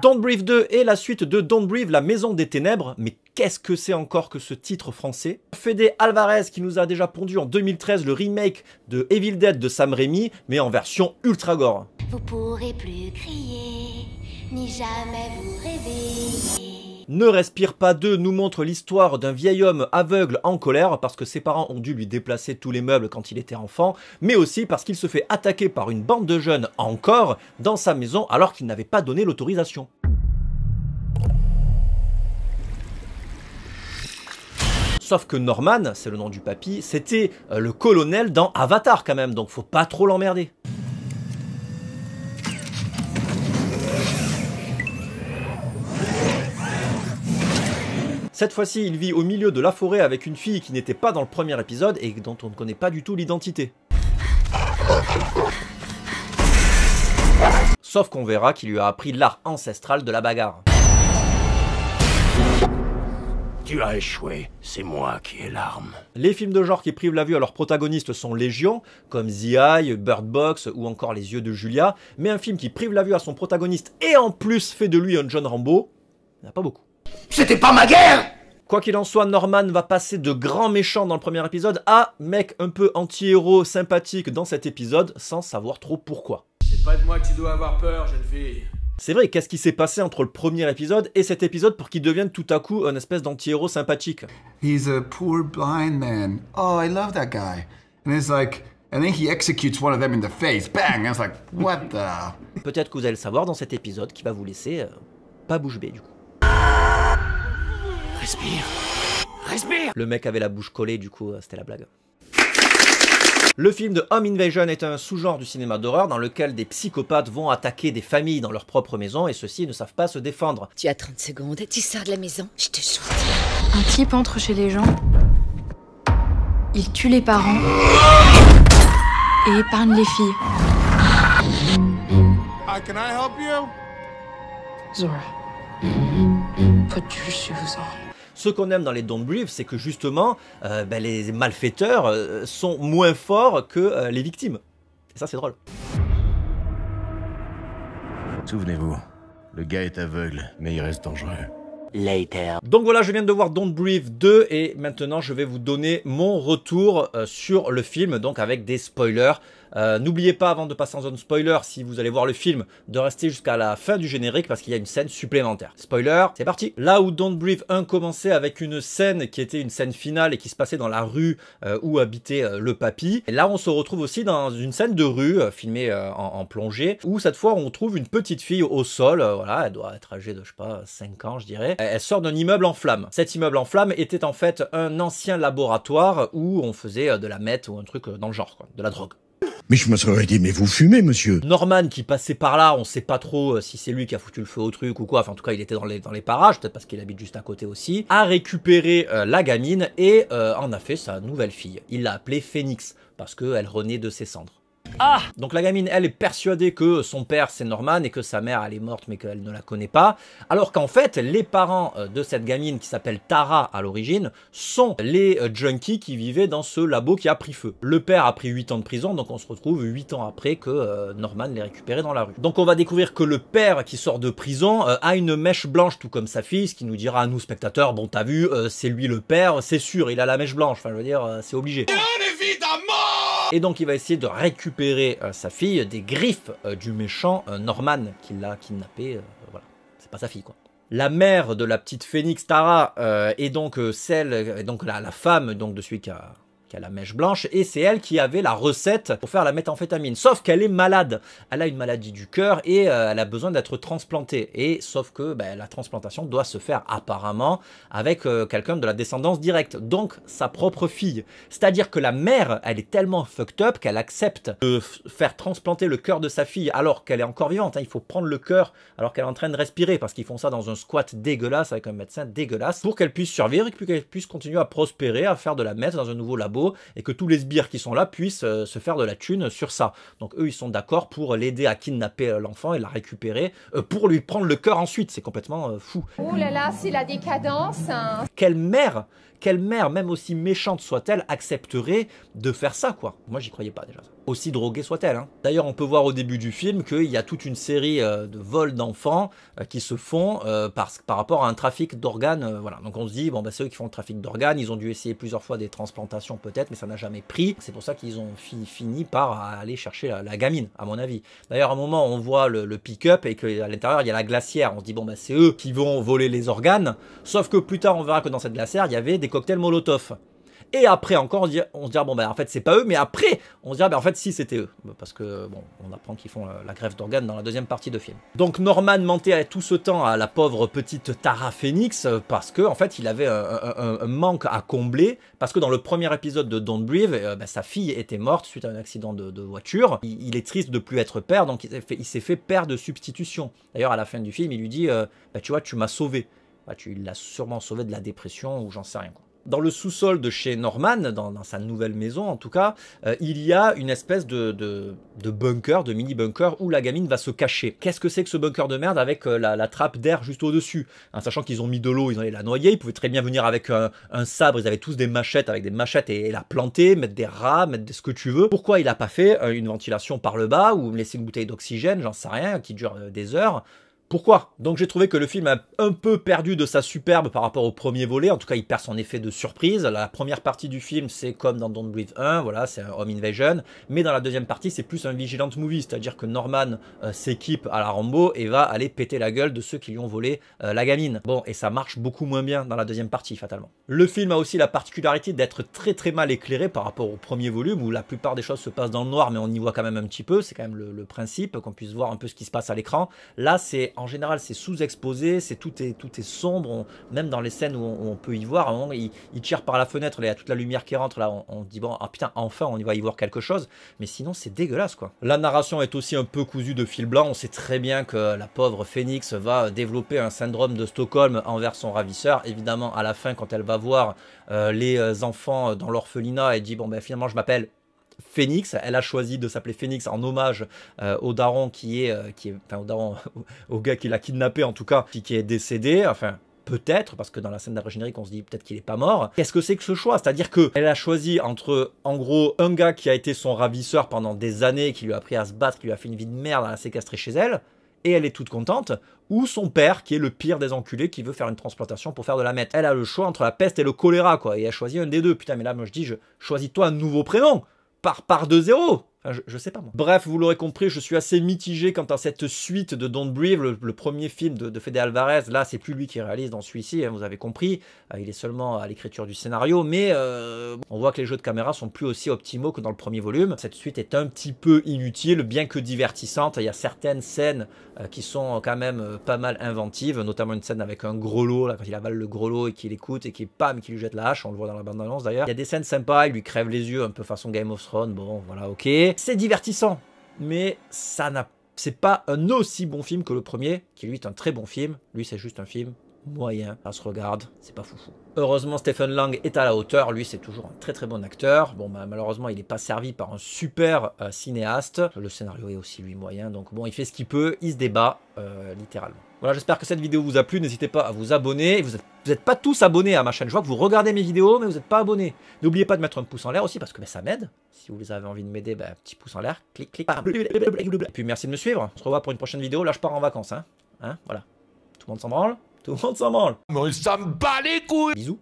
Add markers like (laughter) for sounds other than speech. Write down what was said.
Don't Breathe 2 est la suite de Don't Breathe, la maison des ténèbres, mais qu'est-ce que c'est encore que ce titre français Fede Alvarez qui nous a déjà pondu en 2013 le remake de Evil Dead de Sam Raimi, mais en version ultra gore. Vous pourrez plus crier, ni jamais vous rêver. Ne respire pas d'eux nous montre l'histoire d'un vieil homme aveugle en colère parce que ses parents ont dû lui déplacer tous les meubles quand il était enfant, mais aussi parce qu'il se fait attaquer par une bande de jeunes encore dans sa maison alors qu'il n'avait pas donné l'autorisation. Sauf que Norman, c'est le nom du papy, c'était euh, le colonel dans Avatar quand même, donc faut pas trop l'emmerder. Cette fois-ci, il vit au milieu de la forêt avec une fille qui n'était pas dans le premier épisode et dont on ne connaît pas du tout l'identité. Sauf qu'on verra qu'il lui a appris l'art ancestral de la bagarre. Tu as échoué, c'est moi qui ai l'arme. Les films de genre qui privent la vue à leur protagonistes sont légion, comme The Eye, Bird Box ou encore Les Yeux de Julia, mais un film qui prive la vue à son protagoniste et en plus fait de lui un John Rambo, il n'y en a pas beaucoup. C'était pas ma guerre Quoi qu'il en soit, Norman va passer de grand méchant dans le premier épisode à mec un peu anti-héros sympathique dans cet épisode sans savoir trop pourquoi. C'est pas de moi que tu dois avoir peur, jeune fille. C'est vrai, qu'est-ce qui s'est passé entre le premier épisode et cet épisode pour qu'il devienne tout à coup un espèce d'anti-héros sympathique He's a poor blind man. Oh, I love that guy. And it's like And then he executes one of them in the face. Bang! and it's like, what the Peut-être que vous allez le savoir dans cet épisode qui va vous laisser euh, pas bouche bée du coup. Respire. Respire Le mec avait la bouche collée, du coup, euh, c'était la blague. Le film de Home Invasion est un sous-genre du cinéma d'horreur dans lequel des psychopathes vont attaquer des familles dans leur propre maison et ceux-ci ne savent pas se défendre. Tu as 30 secondes, tu sors de la maison, je te soutiens. Un type entre chez les gens, il tue les parents et épargne les filles. can I help you? Zora, put your shoes on. Ce qu'on aime dans les Don't Breathe, c'est que justement, euh, ben, les malfaiteurs euh, sont moins forts que euh, les victimes. Et ça, c'est drôle. Souvenez-vous, le gars est aveugle, mais il reste dangereux. Later. Donc voilà, je viens de voir Don't Breathe 2 et maintenant je vais vous donner mon retour sur le film, donc avec des spoilers. Euh, n'oubliez pas, avant de passer en zone spoiler, si vous allez voir le film, de rester jusqu'à la fin du générique parce qu'il y a une scène supplémentaire. Spoiler, c'est parti Là où Don't Breathe 1 commençait avec une scène qui était une scène finale et qui se passait dans la rue euh, où habitait euh, le papy, là on se retrouve aussi dans une scène de rue filmée en, plongée où cette fois on trouve une petite fille au sol, voilà, elle doit être âgée de, je sais pas, 5 ans je dirais, elle, sort d'un immeuble en flammes. Cet immeuble en flammes était en fait un ancien laboratoire où on faisait de la meth ou un truc dans le genre, de la drogue. Mais je me serais dit, mais vous fumez, monsieur. Norman, qui passait par là, on sait pas trop euh, si c'est lui qui a foutu le feu au truc ou quoi. Enfin, en tout cas, il était dans les, parages, peut-être parce qu'il habite juste à côté aussi. A récupéré euh, la gamine et euh, en a fait sa nouvelle fille. Il l'a appelée Phoenix parce qu'elle renaît de ses cendres. Ah Donc la gamine, elle est persuadée que son père c'est Norman et que sa mère elle est morte mais qu'elle ne la connaît pas. Alors qu'en fait, les parents euh, de cette gamine qui s'appelle Tara à l'origine sont les euh, junkies qui vivaient dans ce labo qui a pris feu. Le père a pris 8 ans de prison donc on se retrouve 8 ans après que euh, Norman l'ait récupéré dans la rue. Donc on va découvrir que le père qui sort de prison a une mèche blanche tout comme sa fille, ce qui nous dira à nous spectateurs, bon t'as vu, c'est lui le père, c'est sûr, il a la mèche blanche, enfin je veux dire, c'est obligé. évidemment et donc il va essayer de récupérer euh, sa fille des griffes euh, du méchant euh, Norman qui l'a kidnappé. voilà, c'est pas sa fille quoi. La mère de la petite phénix Tara est donc celle, est donc la, la, femme donc de celui qui a, qui a la mèche blanche, et c'est elle qui avait la recette pour faire la méthamphétamine. Sauf qu'elle est malade, elle a une maladie du cœur et euh, elle a besoin d'être transplantée. Et sauf que ben, la transplantation doit se faire apparemment avec euh, quelqu'un de la descendance directe, donc sa propre fille. C'est-à-dire que la mère, elle est tellement fucked up qu'elle accepte de faire transplanter le cœur de sa fille alors qu'elle est encore vivante. Hein. Il faut prendre le cœur alors qu'elle est en train de respirer parce qu'ils font ça dans un squat dégueulasse avec un médecin dégueulasse pour qu'elle puisse survivre et qu'elle puisse continuer à prospérer, à faire de la meth dans un nouveau labo et que tous les sbires qui sont là puissent euh, se faire de la thune sur ça. Donc eux, ils sont d'accord pour l'aider à kidnapper euh, l'enfant et la récupérer euh, pour lui prendre le cœur ensuite. C'est complètement fou. Oh là là, c'est la décadence. Hein. Quelle mère quelle mère, même aussi méchante soit-elle, accepterait de faire ça, quoi Moi, j'y croyais pas déjà. Aussi droguée soit-elle. Hein. D'ailleurs, on peut voir au début du film qu'il y a toute une série de vols d'enfants qui se font par, rapport à un trafic d'organes. voilà. Donc on se dit, bon, bah, c'est eux qui font le trafic d'organes, ils ont dû essayer plusieurs fois des transplantations, mais ça n'a jamais pris. C'est pour ça qu'ils ont fini par aller chercher la, gamine, à mon avis. D'ailleurs, à un moment, on voit le, pick-up et qu'à l'intérieur, il y a la glacière. On se dit, bon, bah, c'est eux qui vont voler les organes. Sauf que plus tard, on verra que dans cette glacière, il y avait des cocktails Molotov. Et après encore, on se, dit, ah bon, ben en fait, c'est pas eux, mais après, on se dira, ah ben en fait, si c'était eux. Parce que, bon, on apprend qu'ils font euh, la grève d'organes dans la deuxième partie de film. Donc Norman mentait tout ce temps à la pauvre petite Tara Phoenix euh, parce que, en fait, il avait euh, un, manque à combler. Parce que dans le premier épisode de Don't Breathe, ben, sa fille était morte suite à un accident de, voiture. Il, est triste de plus être père, donc il s'est fait, père de substitution. D'ailleurs, à la fin du film, il lui dit, ben, tu vois, tu m'as sauvé. Bah, il tu l'as sûrement sauvé de la dépression ou j'en sais rien. Quoi dans le sous-sol de chez Norman, dans, sa nouvelle maison en tout cas, euh, il y a une espèce de, de, bunker, de mini-bunker où la gamine va se cacher. Qu'est-ce que c'est que ce bunker de merde avec euh, la, trappe d'air juste au-dessus hein, Sachant qu'ils ont mis de l'eau, ils ont la noyer, ils pouvaient très bien venir avec un, sabre, ils avaient tous des machettes avec des machettes et, la planter, mettre des rats, mettre ce que tu veux. Pourquoi il n'a pas fait euh, une ventilation par le bas ou laisser une bouteille d'oxygène, j'en sais rien, qui dure des heures pourquoi Donc j'ai trouvé que le film a un peu perdu de sa superbe par rapport au premier volet, en tout cas il perd son effet de surprise. La première partie du film c'est comme dans Don't Breathe 1, voilà, c'est un home invasion, mais dans la deuxième partie c'est plus un vigilant movie, c'est-à-dire que Norman euh, s'équipe à la Rambo et va aller péter la gueule de ceux qui lui ont volé euh, la gamine. Bon, et ça marche beaucoup moins bien dans la deuxième partie fatalement. Le film a aussi la particularité d'être très très mal éclairé par rapport au premier volume où la plupart des choses se passent dans le noir mais on y voit quand même un petit peu, c'est quand même le principe qu'on puisse voir un peu ce qui se passe à l'écran. Là c'est en général, c'est sous-exposé, c'est tout est tout est sombre. même dans les scènes où on, peut y voir, moment, il, tire par la fenêtre, il y a toute la lumière qui rentre. Là, on, dit bon, ah, putain, enfin, on y va y voir quelque chose. Mais sinon, c'est dégueulasse quoi. La narration est aussi un peu cousue de fil blanc. On sait très bien que la pauvre Phoenix va développer un syndrome de Stockholm envers son ravisseur. Évidemment, à la fin, quand elle va voir euh, les euh, enfants dans l'orphelinat, et dit bon ben finalement, je m'appelle Phoenix. Elle a choisi de s'appeler Phoenix en hommage euh, au daron qui est, euh, qui est enfin au daron, (laughs) au gars qui l'a kidnappé en tout cas, qui, qui est décédé. Enfin, peut-être, parce que dans la scène d'après-générique, on se dit peut-être qu'il est pas mort. Qu'est-ce que c'est que ce choix C'est-à-dire qu'elle a choisi entre, en gros, un gars qui a été son ravisseur pendant des années, qui lui a appris à se battre, qui lui a fait une vie de merde, à la séquestrer chez elle, et elle est toute contente, ou son père, qui est le pire des enculés, qui veut faire une transplantation pour faire de la mettre Elle a le choix entre la peste et le choléra, quoi, et elle a choisi un des deux. Putain, mais là, moi je dis, je... choisis-toi un nouveau prénom par par zéro. Ah, je, sais pas moi. Bref, vous l'aurez compris, je suis assez mitigé quant à cette suite de Don't Breathe, le, premier film de, Fede Alvarez. Là, c'est plus lui qui réalise dans celui-ci, hein, vous avez compris. Euh, il est seulement à l'écriture du scénario, mais euh, on voit que les jeux de caméra sont plus aussi optimaux que dans le premier volume. Cette suite est un petit peu inutile, bien que divertissante. Il y a certaines scènes euh, qui sont quand même pas mal inventives, notamment une scène avec un grelot, là, quand il avale le grelot et qu'il écoute et qui pam, qui lui jette la hache. On le voit dans la bande-annonce d'ailleurs. Il y a des scènes sympas, il lui crève les yeux un peu façon Game of Thrones. Bon, voilà, ok. C'est divertissant, mais ça n'a c'est pas un aussi bon film que le premier, qui lui est un très bon film. Lui, c'est juste un film moyen, à se regarde, c'est pas foufou. Heureusement, Stephen Lang est à la hauteur. Lui, c'est toujours un très très bon acteur. Bon, bah, malheureusement, il n'est pas servi par un super euh, cinéaste. Le scénario est aussi lui moyen. Donc, bon, il fait ce qu'il peut. Il se débat, euh, littéralement. Voilà, j'espère que cette vidéo vous a plu. N'hésitez pas à vous abonner. Vous n'êtes pas tous abonnés à ma chaîne. Je vois que vous regardez mes vidéos, mais vous n'êtes pas abonnés. N'oubliez pas de mettre un pouce en l'air aussi, parce que bah, ça m'aide. Si vous avez envie de m'aider, un bah, petit pouce en l'air. Clic, clic. Et puis, merci de me suivre. On se revoit pour une prochaine vidéo. Là, je pars en vacances. hein, hein voilà. Tout le monde s'en branle. Tout le monde s'en mange. Mais ça me bat les couilles Bisous.